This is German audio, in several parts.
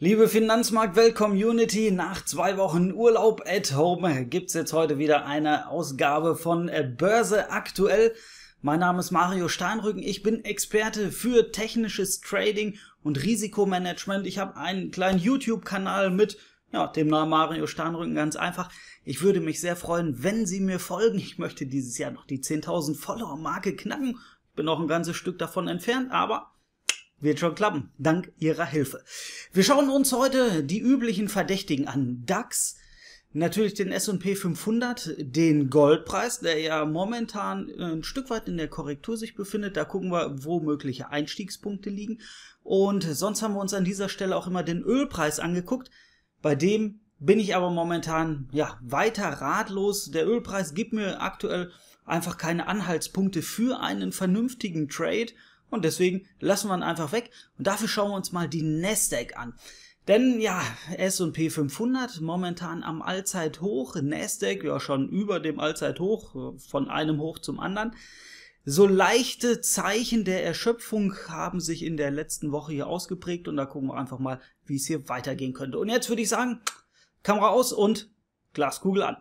Liebe finanzmarkt welt community nach zwei Wochen Urlaub at home gibt's jetzt heute wieder eine Ausgabe von äh, Börse aktuell. Mein Name ist Mario Steinrücken, ich bin Experte für technisches Trading und Risikomanagement. Ich habe einen kleinen YouTube-Kanal mit ja, dem Namen Mario Steinrücken ganz einfach. Ich würde mich sehr freuen, wenn Sie mir folgen. Ich möchte dieses Jahr noch die 10.000 Follower-Marke knacken. Ich bin noch ein ganzes Stück davon entfernt, aber wird schon klappen, dank Ihrer Hilfe. Wir schauen uns heute die üblichen Verdächtigen an. DAX, natürlich den S&P 500, den Goldpreis, der ja momentan äh, ein Stück weit in der Korrektur sich befindet. Da gucken wir, wo mögliche Einstiegspunkte liegen. Und sonst haben wir uns an dieser Stelle auch immer den Ölpreis angeguckt. Bei dem bin ich aber momentan ja weiter ratlos. Der Ölpreis gibt mir aktuell einfach keine Anhaltspunkte für einen vernünftigen Trade. Und deswegen lassen wir ihn einfach weg. Und dafür schauen wir uns mal die Nasdaq an. Denn ja, S&P 500 momentan am Allzeithoch, Nasdaq ja schon über dem Allzeithoch, von einem Hoch zum anderen. So leichte Zeichen der Erschöpfung haben sich in der letzten Woche hier ausgeprägt und da gucken wir einfach mal, wie es hier weitergehen könnte. Und jetzt würde ich sagen, Kamera aus und Glaskugel an.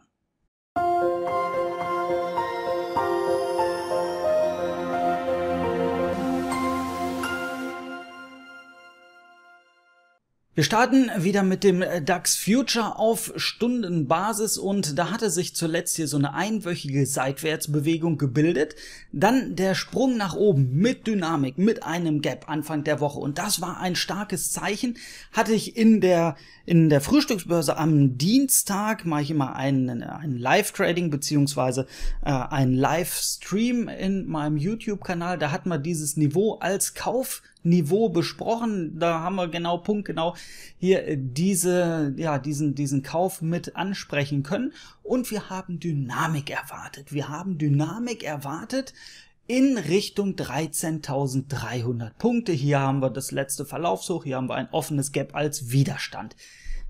Wir starten wieder mit dem äh, DAX Future auf Stundenbasis und da hatte sich zuletzt hier so eine einwöchige Seitwärtsbewegung gebildet. Dann der Sprung nach oben mit Dynamik, mit einem Gap Anfang der Woche und das war ein starkes Zeichen. Hatte ich in der, in der Frühstücksbörse am Dienstag, mache ich immer einen, einen Live-Trading beziehungsweise äh, einen Live-Stream in meinem YouTube-Kanal. Da hat man dieses Niveau als Kauf Niveau besprochen. Da haben wir genau punktgenau hier äh, diese, ja, diesen, diesen Kauf mit ansprechen können. Und wir haben Dynamik erwartet. Wir haben Dynamik erwartet in Richtung 13.300 Punkte. Hier haben wir das letzte Verlaufshoch. Hier haben wir ein offenes Gap als Widerstand.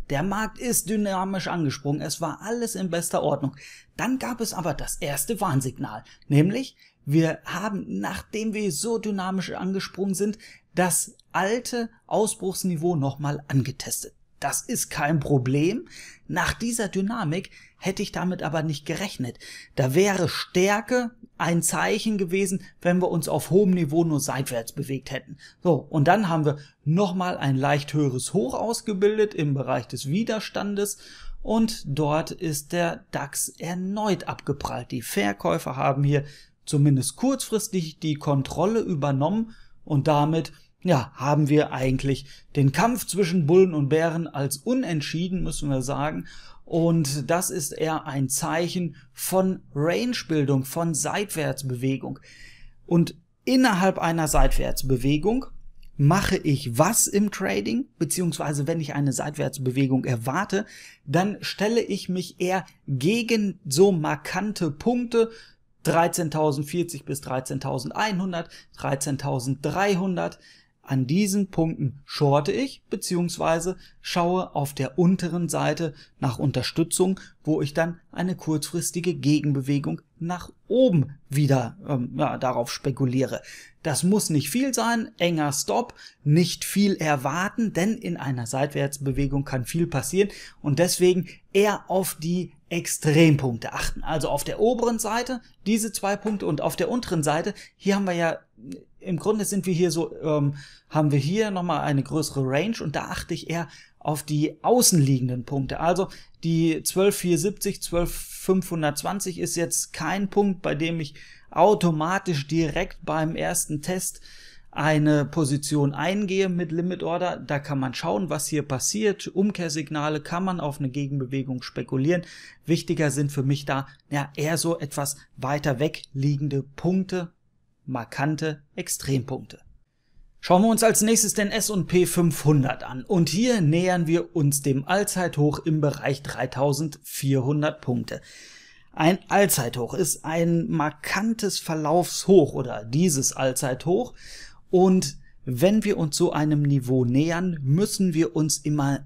Der Markt ist dynamisch angesprungen, es war alles in bester Ordnung. Dann gab es aber das erste Warnsignal, nämlich wir haben, nachdem wir so dynamisch angesprungen sind, das alte Ausbruchsniveau nochmal angetestet. Das ist kein Problem. Nach dieser Dynamik hätte ich damit aber nicht gerechnet. Da wäre Stärke ein Zeichen gewesen, wenn wir uns auf hohem Niveau nur seitwärts bewegt hätten. So, und dann haben wir nochmal ein leicht höheres Hoch ausgebildet im Bereich des Widerstandes und dort ist der DAX erneut abgeprallt. Die Verkäufer haben hier zumindest kurzfristig die Kontrolle übernommen und damit ja, haben wir eigentlich den Kampf zwischen Bullen und Bären als unentschieden, müssen wir sagen. Und das ist eher ein Zeichen von Rangebildung, von Seitwärtsbewegung. Und innerhalb einer Seitwärtsbewegung mache ich was im Trading, beziehungsweise wenn ich eine Seitwärtsbewegung erwarte, dann stelle ich mich eher gegen so markante Punkte, 13.040 bis 13.100, 13.300. An diesen Punkten shorte ich beziehungsweise schaue auf der unteren Seite nach Unterstützung, wo ich dann eine kurzfristige Gegenbewegung nach oben wieder ähm, ja, darauf spekuliere. Das muss nicht viel sein, enger Stop, nicht viel erwarten, denn in einer Seitwärtsbewegung kann viel passieren und deswegen eher auf die Extrempunkte achten. Also auf der oberen Seite diese zwei Punkte und auf der unteren Seite, hier haben wir ja, im Grunde sind wir hier so, ähm, haben wir hier nochmal eine größere Range und da achte ich eher auf die außenliegenden Punkte. Also die 12470, 12520 ist jetzt kein Punkt, bei dem ich automatisch direkt beim ersten Test eine Position eingehe mit Limit Order. Da kann man schauen, was hier passiert. Umkehrsignale kann man auf eine Gegenbewegung spekulieren. Wichtiger sind für mich da ja, eher so etwas weiter weg liegende Punkte, markante Extrempunkte. Schauen wir uns als nächstes den S&P 500 an und hier nähern wir uns dem Allzeithoch im Bereich 3400 Punkte. Ein Allzeithoch ist ein markantes Verlaufshoch oder dieses Allzeithoch und wenn wir uns so einem Niveau nähern, müssen wir uns immer,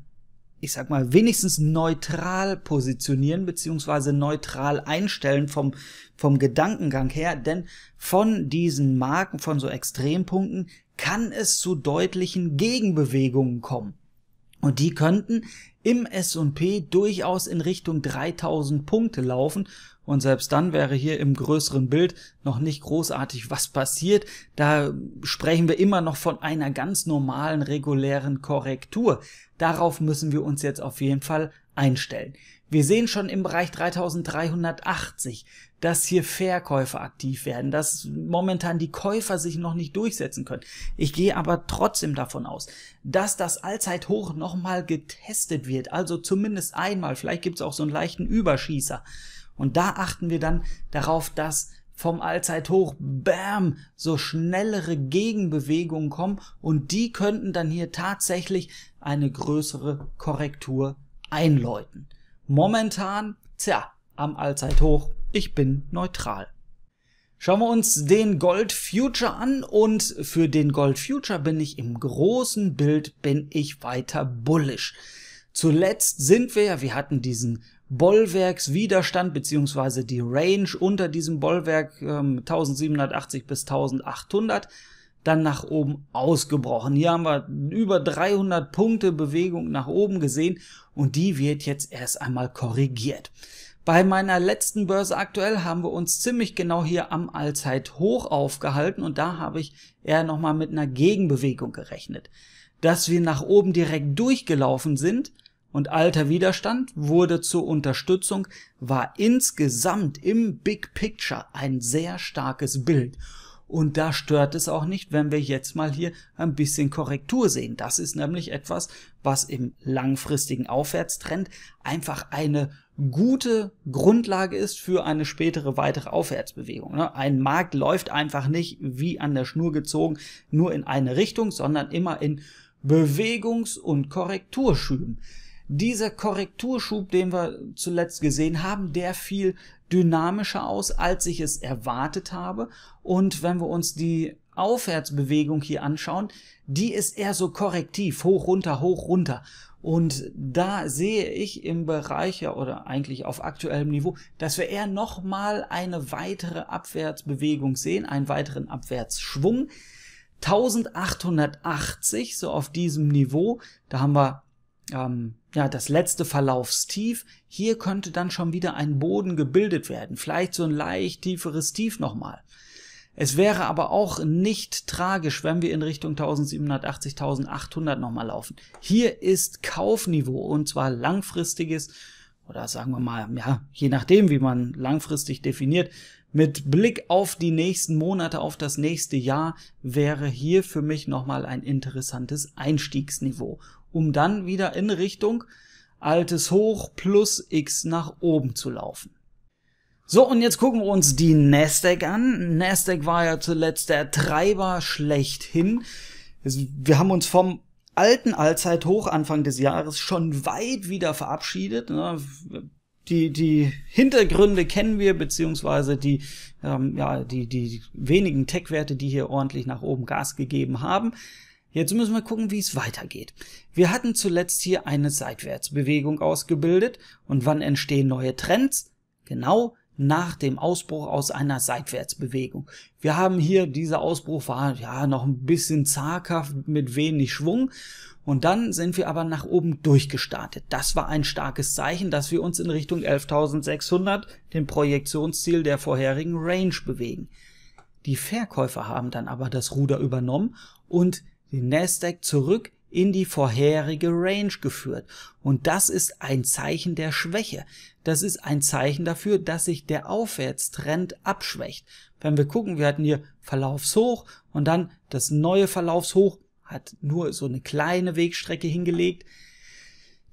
ich sag mal, wenigstens neutral positionieren bzw. neutral einstellen vom, vom Gedankengang her, denn von diesen Marken, von so Extrempunkten kann es zu deutlichen Gegenbewegungen kommen. Und die könnten im S&P durchaus in Richtung 3000 Punkte laufen. Und selbst dann wäre hier im größeren Bild noch nicht großartig was passiert. Da sprechen wir immer noch von einer ganz normalen, regulären Korrektur. Darauf müssen wir uns jetzt auf jeden Fall einstellen. Wir sehen schon im Bereich 3380, dass hier Verkäufer aktiv werden, dass momentan die Käufer sich noch nicht durchsetzen können. Ich gehe aber trotzdem davon aus, dass das Allzeithoch nochmal getestet wird, also zumindest einmal. Vielleicht gibt es auch so einen leichten Überschießer. Und da achten wir dann darauf, dass vom Allzeithoch, bam, so schnellere Gegenbewegungen kommen und die könnten dann hier tatsächlich eine größere Korrektur einläuten. Momentan, tja, am Allzeithoch. Ich bin neutral. Schauen wir uns den Gold Future an und für den Gold Future bin ich im großen Bild bin ich weiter bullish. Zuletzt sind wir wir hatten diesen Bollwerkswiderstand beziehungsweise die Range unter diesem Bollwerk ähm, 1780 bis 1800 dann nach oben ausgebrochen. Hier haben wir über 300 Punkte Bewegung nach oben gesehen und die wird jetzt erst einmal korrigiert. Bei meiner letzten Börse aktuell haben wir uns ziemlich genau hier am Allzeithoch aufgehalten und da habe ich eher nochmal mit einer Gegenbewegung gerechnet. Dass wir nach oben direkt durchgelaufen sind und alter Widerstand wurde zur Unterstützung, war insgesamt im Big Picture ein sehr starkes Bild. Und da stört es auch nicht, wenn wir jetzt mal hier ein bisschen Korrektur sehen. Das ist nämlich etwas, was im langfristigen Aufwärtstrend einfach eine gute Grundlage ist für eine spätere weitere Aufwärtsbewegung. Ne? Ein Markt läuft einfach nicht wie an der Schnur gezogen nur in eine Richtung, sondern immer in Bewegungs- und Korrekturschüben dieser Korrekturschub, den wir zuletzt gesehen haben, der fiel dynamischer aus, als ich es erwartet habe. Und wenn wir uns die Aufwärtsbewegung hier anschauen, die ist eher so korrektiv, hoch, runter, hoch, runter. Und da sehe ich im Bereich oder eigentlich auf aktuellem Niveau, dass wir eher nochmal eine weitere Abwärtsbewegung sehen, einen weiteren Abwärtsschwung. 1880, so auf diesem Niveau, da haben wir ähm, ja, das letzte Verlaufstief, hier könnte dann schon wieder ein Boden gebildet werden, vielleicht so ein leicht tieferes Tief nochmal. Es wäre aber auch nicht tragisch, wenn wir in Richtung 1780, 1800 nochmal laufen. Hier ist Kaufniveau und zwar langfristiges oder sagen wir mal, ja, je nachdem, wie man langfristig definiert, mit Blick auf die nächsten Monate, auf das nächste Jahr wäre hier für mich nochmal ein interessantes Einstiegsniveau um dann wieder in Richtung altes Hoch plus X nach oben zu laufen. So, und jetzt gucken wir uns die Nasdaq an. Nasdaq war ja zuletzt der Treiber schlechthin. Wir haben uns vom alten Allzeithoch Anfang des Jahres schon weit wieder verabschiedet. Ne? Die, die Hintergründe kennen wir, beziehungsweise die, ähm, ja, die, die wenigen Tech-Werte, die hier ordentlich nach oben Gas gegeben haben. Jetzt müssen wir gucken, wie es weitergeht. Wir hatten zuletzt hier eine Seitwärtsbewegung ausgebildet und wann entstehen neue Trends? Genau nach dem Ausbruch aus einer Seitwärtsbewegung. Wir haben hier, dieser Ausbruch war ja noch ein bisschen zaghaft mit wenig Schwung und dann sind wir aber nach oben durchgestartet. Das war ein starkes Zeichen, dass wir uns in Richtung 11.600, dem Projektionsziel der vorherigen Range bewegen. Die Verkäufer haben dann aber das Ruder übernommen und den Nasdaq zurück in die vorherige Range geführt. Und das ist ein Zeichen der Schwäche. Das ist ein Zeichen dafür, dass sich der Aufwärtstrend abschwächt. Wenn wir gucken, wir hatten hier Verlaufshoch und dann das neue Verlaufshoch hat nur so eine kleine Wegstrecke hingelegt.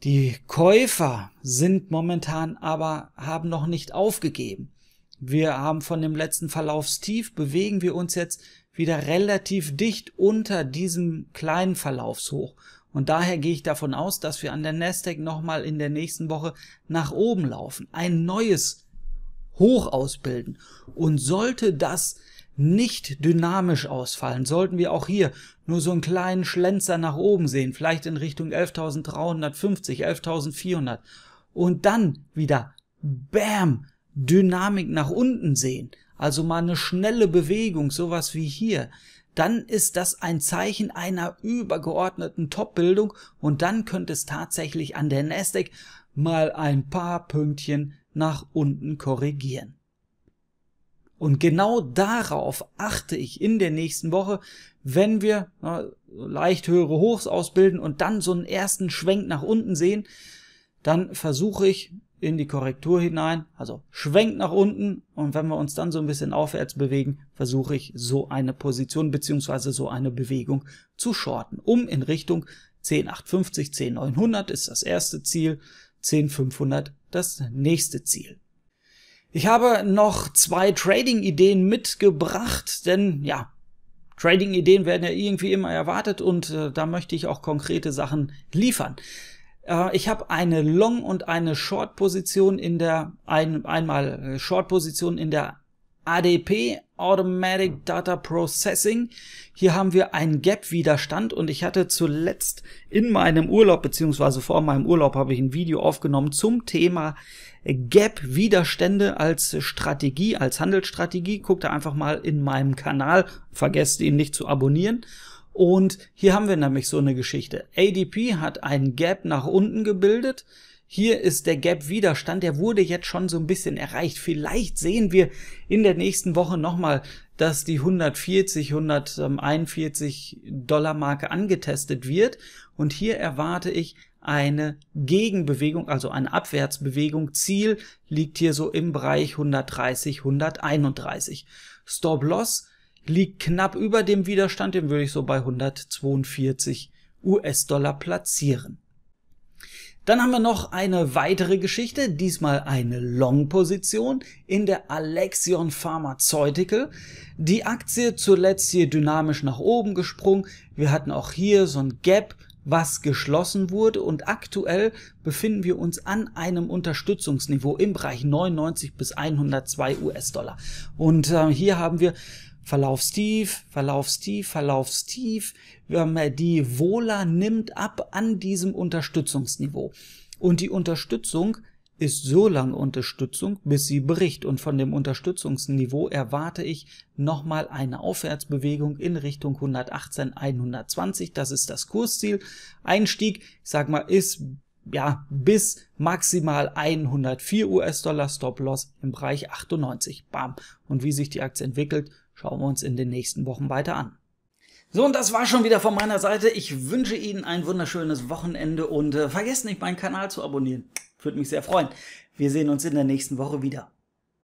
Die Käufer sind momentan aber, haben noch nicht aufgegeben. Wir haben von dem letzten Verlaufstief, bewegen wir uns jetzt wieder relativ dicht unter diesem kleinen Verlaufshoch. Und daher gehe ich davon aus, dass wir an der Nasdaq nochmal in der nächsten Woche nach oben laufen, ein neues Hoch ausbilden. Und sollte das nicht dynamisch ausfallen, sollten wir auch hier nur so einen kleinen Schlenzer nach oben sehen, vielleicht in Richtung 11.350, 11.400 und dann wieder BAM Dynamik nach unten sehen, also mal eine schnelle Bewegung, sowas wie hier, dann ist das ein Zeichen einer übergeordneten Top-Bildung und dann könnte es tatsächlich an der Nasdaq mal ein paar Pünktchen nach unten korrigieren. Und genau darauf achte ich in der nächsten Woche, wenn wir na, leicht höhere Hochs ausbilden und dann so einen ersten Schwenk nach unten sehen, dann versuche ich in die Korrektur hinein, also schwenkt nach unten und wenn wir uns dann so ein bisschen aufwärts bewegen, versuche ich so eine Position bzw. so eine Bewegung zu shorten, um in Richtung 10850, 10900 ist das erste Ziel, 10500 das nächste Ziel. Ich habe noch zwei Trading-Ideen mitgebracht, denn ja, Trading-Ideen werden ja irgendwie immer erwartet und äh, da möchte ich auch konkrete Sachen liefern. Äh, ich habe eine Long- und eine Short-Position in der, ein, einmal äh, Short-Position in der ADP, Automatic Data Processing. Hier haben wir einen Gap-Widerstand und ich hatte zuletzt in meinem Urlaub, beziehungsweise vor meinem Urlaub habe ich ein Video aufgenommen zum Thema Gap-Widerstände als Strategie, als Handelsstrategie. Guckt da einfach mal in meinem Kanal, vergesst ihn nicht zu abonnieren. Und hier haben wir nämlich so eine Geschichte. ADP hat einen Gap nach unten gebildet. Hier ist der Gap-Widerstand, der wurde jetzt schon so ein bisschen erreicht. Vielleicht sehen wir in der nächsten Woche nochmal, dass die 140, 141 Dollar Marke angetestet wird. Und hier erwarte ich eine Gegenbewegung, also eine Abwärtsbewegung. Ziel liegt hier so im Bereich 130, 131. Stop-Loss liegt knapp über dem Widerstand, den würde ich so bei 142 US-Dollar platzieren. Dann haben wir noch eine weitere Geschichte, diesmal eine Long-Position in der Alexion Pharmaceutical. Die Aktie zuletzt hier dynamisch nach oben gesprungen. Wir hatten auch hier so ein Gap, was geschlossen wurde und aktuell befinden wir uns an einem Unterstützungsniveau im Bereich 99 bis 102 US-Dollar. Und äh, hier haben wir verlaufstief, verlaufstief, verlaufstief. Ähm, die Wohler nimmt ab an diesem Unterstützungsniveau. Und die Unterstützung ist so lange Unterstützung, bis sie bricht. Und von dem Unterstützungsniveau erwarte ich nochmal eine Aufwärtsbewegung in Richtung 118, 120. Das ist das Kursziel. Einstieg, ich sag mal, ist ja, bis maximal 104 US-Dollar Stop-Loss im Bereich 98. Bam. Und wie sich die Aktie entwickelt, schauen wir uns in den nächsten Wochen weiter an. So, und das war schon wieder von meiner Seite. Ich wünsche Ihnen ein wunderschönes Wochenende und äh, vergesst nicht, meinen Kanal zu abonnieren. Würde mich sehr freuen. Wir sehen uns in der nächsten Woche wieder.